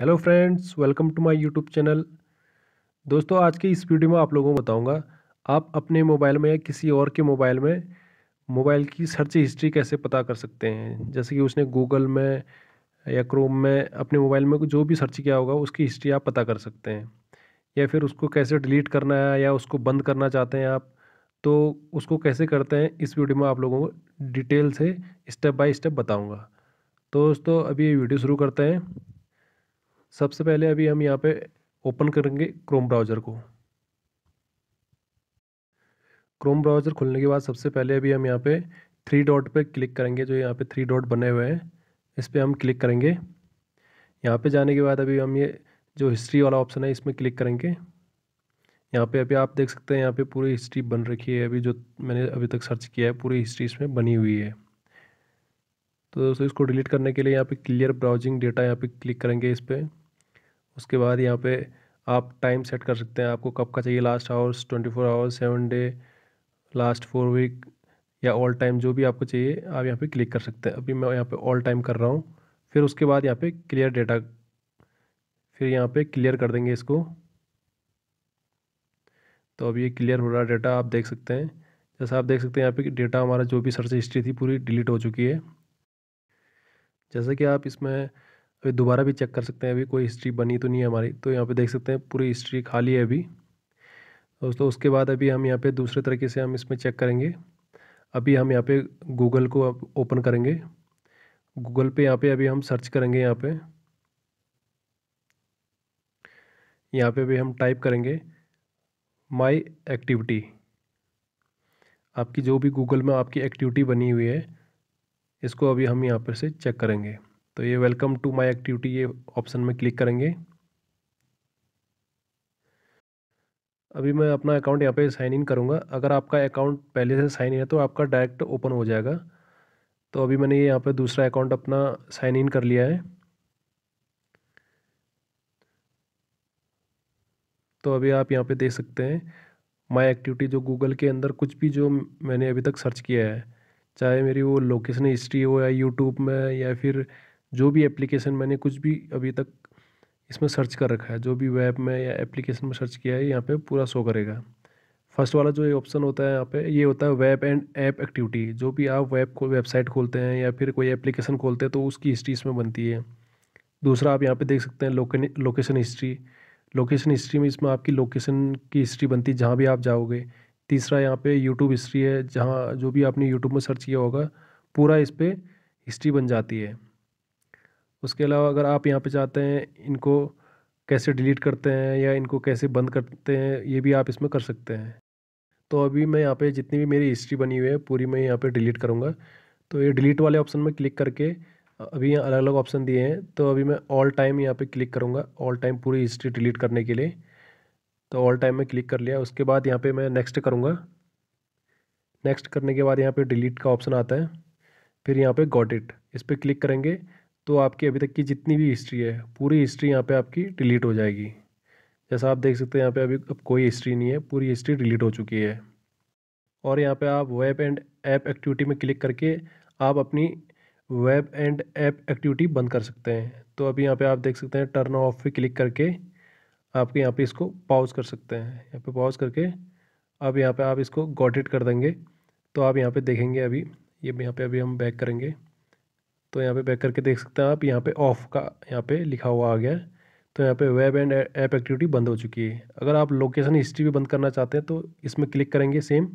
hello friends welcome to my YouTube channel दोस्तों आज की इस वीडियो में आप लोगों को बताऊंगा आप अपने मोबाइल में या किसी और के मोबाइल में मोबाइल की सर्च हिस्ट्री कैसे पता कर सकते हैं जैसे कि उसने गूगल में या क्रोम में अपने मोबाइल में जो भी सर्च किया होगा उसकी हिस्ट्री आप पता कर सकते हैं या फिर उसको कैसे डिलीट करना है या उसको बंद करना चाहते हैं आप तो उसको कैसे करते हैं इस वीडियो में आप लोगों को डिटेल से स्टेप बाय स्टेप बताऊंगा तो दोस्तों अभी ये वीडियो शुरू करते हैं सबसे पहले अभी हम यहाँ पे ओपन करेंगे क्रोम ब्राउज़र को क्रोम ब्राउज़र खुलने के बाद सबसे पहले अभी हम यहाँ पे थ्री डॉट पे क्लिक करेंगे जो यहाँ पे थ्री डॉट बने हुए हैं इस पर हम क्लिक करेंगे यहाँ पे जाने के बाद अभी हम ये जो हिस्ट्री वाला ऑप्शन है इसमें क्लिक करेंगे यहाँ पे अभी आप देख सकते हैं यहाँ पे पूरी हिस्ट्री बन रखी है अभी जो मैंने अभी तक सर्च किया है पूरी हिस्ट्री इसमें बनी हुई है तो दोस्तों इसको डिलीट करने के लिए यहाँ पे क्लियर ब्राउजिंग डेटा यहाँ पे क्लिक करेंगे इस पर उसके बाद यहाँ पे आप टाइम सेट कर सकते हैं आपको कब का चाहिए last hours twenty four hours seven day last four week या ऑल टाइम जो भी आपको चाहिए आप यहाँ पे क्लिक कर सकते हैं अभी मैं यहाँ पे ऑल टाइम कर रहा हूँ फिर उसके बाद यहाँ पे क्लियर डेटा फिर यहाँ पे क्लियर कर देंगे इसको तो अब ये क्लियर हो रहा डेटा आप देख सकते हैं जैसा आप देख सकते हैं यहाँ पे डेटा हमारा जो भी सर्च हिस्ट्री थी पूरी डिलीट हो चुकी है जैसा कि आप इसमें अभी दोबारा भी चेक कर सकते हैं अभी कोई हिस्ट्री बनी तो नहीं है हमारी तो यहाँ पे देख सकते हैं पूरी हिस्ट्री खाली है अभी दोस्तों उसके बाद अभी हम यहाँ पे दूसरे तरीके से हम इसमें चेक करेंगे अभी हम यहाँ पे गूगल को ओपन करेंगे गूगल पे यहाँ पे अभी हम सर्च करेंगे यहाँ पे यहाँ पे भी हम टाइप करेंगे माई एक्टिविटी आपकी जो भी गूगल में आपकी एक्टिविटी बनी हुई है इसको अभी हम यहाँ पर से चेक करेंगे तो ये वेलकम टू माय एक्टिविटी ये ऑप्शन में क्लिक करेंगे अभी मैं अपना अकाउंट यहाँ पे साइन इन करूँगा अगर आपका अकाउंट पहले से साइन इन है तो आपका डायरेक्ट ओपन हो जाएगा तो अभी मैंने ये यहाँ पे दूसरा अकाउंट अपना साइन इन कर लिया है तो अभी आप यहाँ पे देख सकते हैं माय एक्टिविटी जो गूगल के अंदर कुछ भी जो मैंने अभी तक सर्च किया है चाहे मेरी वो लोकेशन हिस्ट्री हो या यूट्यूब में या फिर जो भी एप्लीकेशन मैंने कुछ भी अभी तक इसमें सर्च कर रखा है जो भी वेब में या एप्लीकेशन में सर्च किया है यहाँ पे पूरा शो करेगा फर्स्ट वाला जो ये ऑप्शन होता है यहाँ पे ये होता है वेब एंड ऐप एक्टिविटी जो भी आप वेब को वेबसाइट खोलते हैं या फिर कोई एप्लीकेशन खोलते हैं तो उसकी हिस्ट्री इसमें बनती है दूसरा आप यहाँ पे देख सकते हैं लोके लोकेशन हिस्ट्री लोकेशन हिस्ट्री में इसमें आपकी लोकेशन की हिस्ट्री बनती है जहाँ भी आप जाओगे तीसरा यहाँ पे यूट्यूब हिस्ट्री है जहाँ जो भी आपने यूट्यूब में सर्च किया होगा पूरा इस पर हिस्ट्री बन जाती है उसके अलावा अगर आप यहाँ पे चाहते हैं इनको कैसे डिलीट करते हैं या इनको कैसे बंद करते हैं ये भी आप इसमें कर सकते हैं तो अभी मैं यहाँ पे जितनी भी मेरी हिस्ट्री बनी हुई है पूरी मैं यहाँ पे डिलीट करूँगा तो ये डिलीट वाले ऑप्शन में क्लिक करके अभी यहाँ अलग अलग ऑप्शन दिए हैं तो अभी मैं ऑल टाइम यहाँ पर क्लिक करूँगा ऑल टाइम पूरी हिस्ट्री डिलीट करने के लिए तो ऑल टाइम में क्लिक कर लिया उसके बाद यहाँ पे मैं नेक्स्ट करूँगा नेक्स्ट करने के बाद यहाँ पे डिलीट का ऑप्शन आता है फिर यहाँ पे गॉट इट इस पर क्लिक करेंगे तो आपकी अभी तक की जितनी भी हिस्ट्री है पूरी हिस्ट्री यहाँ पे आपकी डिलीट हो जाएगी जैसा आप देख सकते हैं यहाँ पे अभी अब कोई हिस्ट्री नहीं है पूरी हिस्ट्री डिलीट हो चुकी है और यहाँ पर आप वेब एंड ऐप एक्टिविटी में क्लिक करके आप अपनी वेब एंड ऐप एक्टिविटी बंद कर सकते हैं तो अभी यहाँ पर आप देख सकते हैं टर्न ऑफ पर क्लिक करके आपके यहाँ पे इसको पॉज कर सकते हैं यहाँ पे पॉज करके अब यहाँ पे आप इसको गॉटेड कर देंगे तो आप यहाँ पे देखेंगे अभी ये यहाँ पे अभी हम बैक करेंगे तो यहाँ पे बैक करके देख सकते हैं आप यहाँ पे ऑफ़ का यहाँ पे लिखा हुआ आ गया है तो यहाँ पे वेब एंड ऐप एक्टिविटी बंद हो चुकी है अगर आप लोकेशन हिस्ट्री भी बंद करना चाहते हैं तो इसमें क्लिक करेंगे सेम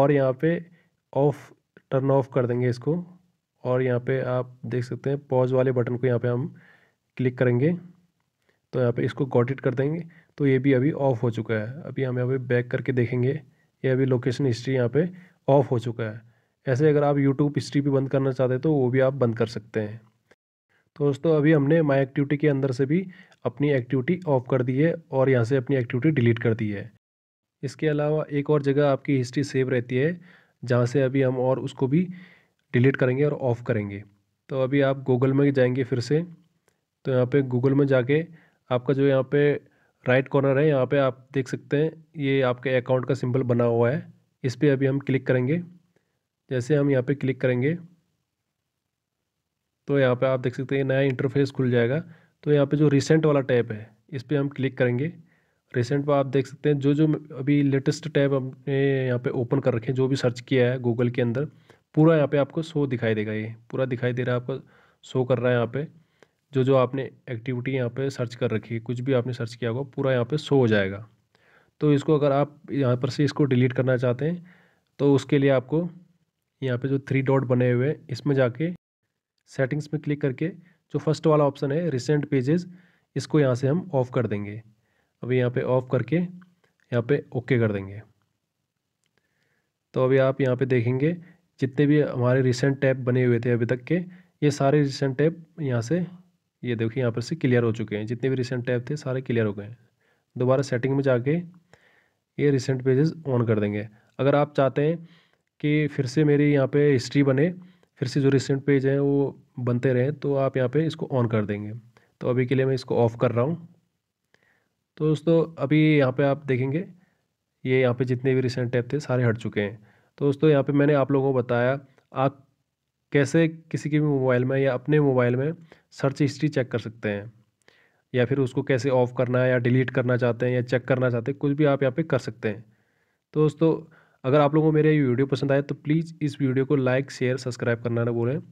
और यहाँ पर ऑफ टर्न ऑफ कर देंगे इसको और यहाँ पर आप देख सकते हैं पॉज वाले बटन को यहाँ पर हम क्लिक करेंगे तो यहाँ पे इसको गॉट कर देंगे तो ये भी अभी ऑफ़ हो चुका है अभी हम यहाँ पे बैक करके देखेंगे ये अभी लोकेशन हिस्ट्री यहाँ पे ऑफ़ हो चुका है ऐसे अगर आप यूट्यूब हिस्ट्री भी बंद करना चाहते तो वो भी आप बंद कर सकते हैं तो दोस्तों अभी हमने माई एक्टिविटी के अंदर से भी अपनी एक्टिविटी ऑफ कर दी है और यहाँ से अपनी एक्टिविटी डिलीट कर दी है इसके अलावा एक और जगह आपकी हिस्ट्री सेव रहती है जहाँ से अभी हम और उसको भी डिलीट करेंगे और ऑफ़ करेंगे तो अभी आप गूगल में जाएंगे फिर से तो यहाँ पे गूगल में जाके आपका जो यहाँ पे राइट कॉर्नर है यहाँ पे आप देख सकते हैं ये आपके अकाउंट का सिंबल बना हुआ है इस पर अभी हम क्लिक करेंगे जैसे हम यहाँ पे क्लिक करेंगे तो यहाँ पे आप देख सकते हैं नया इंटरफेस खुल जाएगा तो यहाँ पे जो रिसेंट वाला टैब है इस पर हम क्लिक करेंगे रिसेंट पर आप देख सकते हैं जो जो अभी लेटेस्ट टैब हमने यहाँ पर ओपन कर रखे हैं जो भी सर्च किया है गूगल के अंदर पूरा यहाँ पर आपको शो दिखाई देगा ये पूरा दिखाई दे रहा है आपको शो कर रहा है यहाँ पर जो जो आपने एक्टिविटी यहाँ पे सर्च कर रखी है कुछ भी आपने सर्च किया होगा पूरा यहाँ पे शो हो जाएगा तो इसको अगर आप यहाँ पर से इसको डिलीट करना चाहते हैं तो उसके लिए आपको यहाँ पे जो थ्री डॉट बने हुए हैं इसमें जाके सेटिंग्स में क्लिक करके जो फर्स्ट वाला ऑप्शन है रिसेंट पेजेस इसको यहाँ से हम ऑफ़ कर देंगे अभी यहाँ पर ऑफ़ करके यहाँ पर ओके कर देंगे तो अभी आप यहाँ पर देखेंगे जितने भी हमारे रिसेंट टैप बने हुए थे अभी तक के ये सारे रिसेंट टैप यहाँ से ये देखिए यहाँ पर से क्लियर हो चुके हैं जितने भी रिसेंट टैब थे सारे क्लियर हो गए हैं दोबारा सेटिंग में जाके ये रिसेंट पेजेस ऑन कर देंगे अगर आप चाहते हैं कि फिर से मेरी यहाँ पे हिस्ट्री बने फिर से जो रिसेंट पेज हैं वो बनते रहें तो आप यहाँ पे इसको ऑन कर देंगे तो अभी के लिए मैं इसको ऑफ़ कर रहा हूँ तो दोस्तों अभी यहाँ पे आप देखेंगे ये यहाँ पे जितने भी रिसेंट टैब थे सारे हट चुके हैं तो दोस्तों यहाँ पर मैंने आप लोगों को बताया आप कैसे किसी के भी मोबाइल में या अपने मोबाइल में सर्च हिस्ट्री चेक कर सकते हैं या फिर उसको कैसे ऑफ़ करना है या डिलीट करना चाहते हैं या चेक करना चाहते हैं कुछ भी आप यहाँ पे कर सकते हैं तो दोस्तों अगर आप लोगों को मेरा ये वीडियो पसंद आए तो प्लीज़ इस वीडियो को लाइक शेयर सब्सक्राइब करना ना बोलें